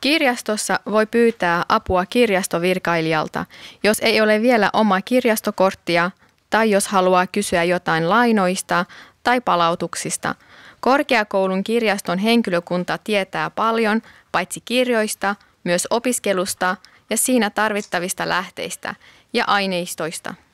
Kirjastossa voi pyytää apua kirjastovirkailijalta, jos ei ole vielä omaa kirjastokorttia tai jos haluaa kysyä jotain lainoista tai palautuksista. Korkeakoulun kirjaston henkilökunta tietää paljon paitsi kirjoista, myös opiskelusta ja siinä tarvittavista lähteistä ja aineistoista.